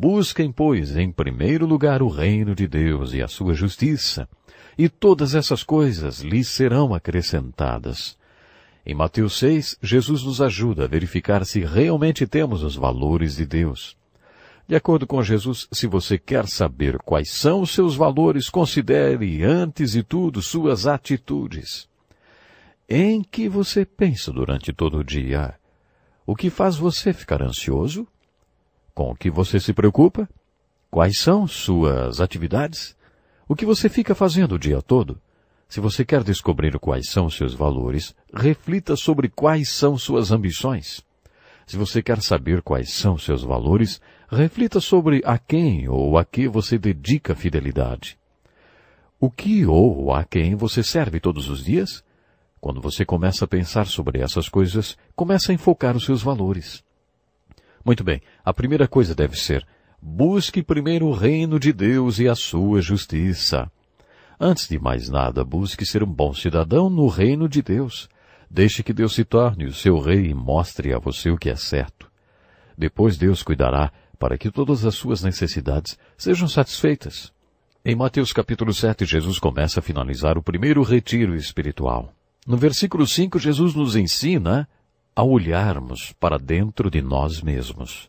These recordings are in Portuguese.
Busquem, pois, em primeiro lugar o reino de Deus e a sua justiça, e todas essas coisas lhes serão acrescentadas. Em Mateus 6, Jesus nos ajuda a verificar se realmente temos os valores de Deus. De acordo com Jesus, se você quer saber quais são os seus valores, considere, antes de tudo, suas atitudes. Em que você pensa durante todo o dia? O que faz você ficar ansioso? Com o que você se preocupa? Quais são suas atividades? O que você fica fazendo o dia todo? Se você quer descobrir quais são seus valores, reflita sobre quais são suas ambições. Se você quer saber quais são seus valores, reflita sobre a quem ou a que você dedica fidelidade. O que ou a quem você serve todos os dias? Quando você começa a pensar sobre essas coisas, começa a enfocar os seus valores. Muito bem, a primeira coisa deve ser: busque primeiro o reino de Deus e a sua justiça. Antes de mais nada, busque ser um bom cidadão no reino de Deus. Deixe que Deus se torne o seu rei e mostre a você o que é certo. Depois Deus cuidará para que todas as suas necessidades sejam satisfeitas. Em Mateus capítulo 7, Jesus começa a finalizar o primeiro retiro espiritual. No versículo 5, Jesus nos ensina a olharmos para dentro de nós mesmos.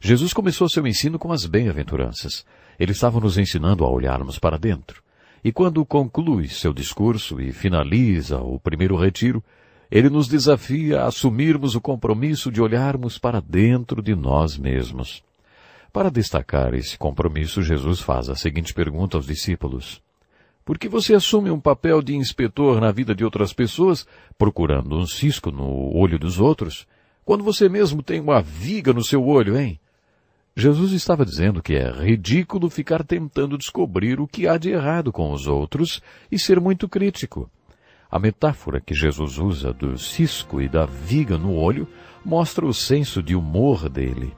Jesus começou seu ensino com as bem-aventuranças. Ele estava nos ensinando a olharmos para dentro. E quando conclui seu discurso e finaliza o primeiro retiro, ele nos desafia a assumirmos o compromisso de olharmos para dentro de nós mesmos. Para destacar esse compromisso, Jesus faz a seguinte pergunta aos discípulos: porque você assume um papel de inspetor na vida de outras pessoas, procurando um cisco no olho dos outros, quando você mesmo tem uma viga no seu olho, hein? Jesus estava dizendo que é ridículo ficar tentando descobrir o que há de errado com os outros e ser muito crítico. A metáfora que Jesus usa do cisco e da viga no olho mostra o senso de humor dele.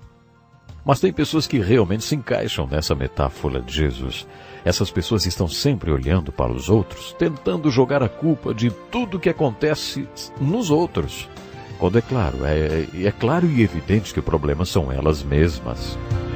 Mas tem pessoas que realmente se encaixam nessa metáfora de Jesus. Essas pessoas estão sempre olhando para os outros, tentando jogar a culpa de tudo que acontece nos outros. Quando é claro, é, é claro e evidente que o problema são elas mesmas.